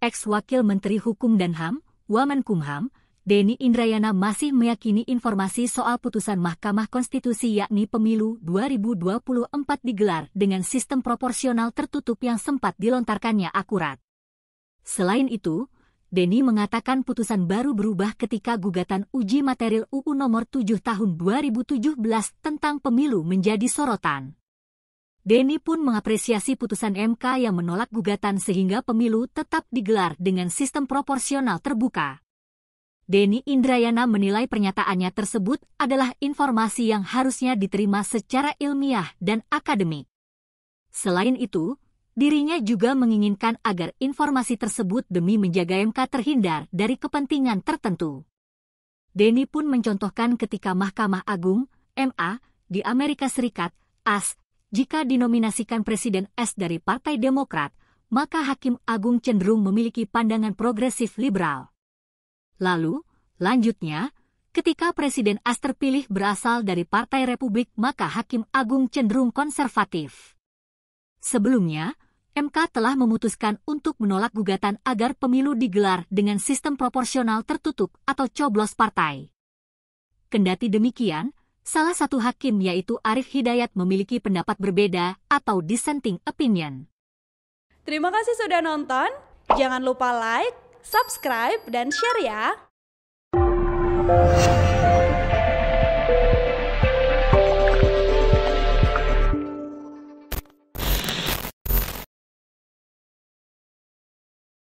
ex-wakil Menteri Hukum dan HAM, Waman Kumham, Denny Indrayana masih meyakini informasi soal putusan Mahkamah Konstitusi yakni pemilu 2024 digelar dengan sistem proporsional tertutup yang sempat dilontarkannya akurat. Selain itu, Denny mengatakan putusan baru berubah ketika gugatan uji material UU nomor 7 tahun 2017 tentang pemilu menjadi sorotan. Denny pun mengapresiasi putusan MK yang menolak gugatan sehingga pemilu tetap digelar dengan sistem proporsional terbuka. Denny Indrayana menilai pernyataannya tersebut adalah informasi yang harusnya diterima secara ilmiah dan akademik. Selain itu, dirinya juga menginginkan agar informasi tersebut demi menjaga MK terhindar dari kepentingan tertentu. Denny pun mencontohkan ketika Mahkamah Agung, MA, di Amerika Serikat, AS, jika dinominasikan Presiden S dari Partai Demokrat, maka Hakim Agung cenderung memiliki pandangan progresif liberal. Lalu, lanjutnya, ketika Presiden S terpilih berasal dari Partai Republik, maka Hakim Agung cenderung konservatif. Sebelumnya, MK telah memutuskan untuk menolak gugatan agar pemilu digelar dengan sistem proporsional tertutup atau coblos partai. Kendati demikian, Salah satu hakim yaitu Arif Hidayat memiliki pendapat berbeda atau dissenting opinion. Terima kasih sudah nonton. Jangan lupa like, subscribe, dan share ya.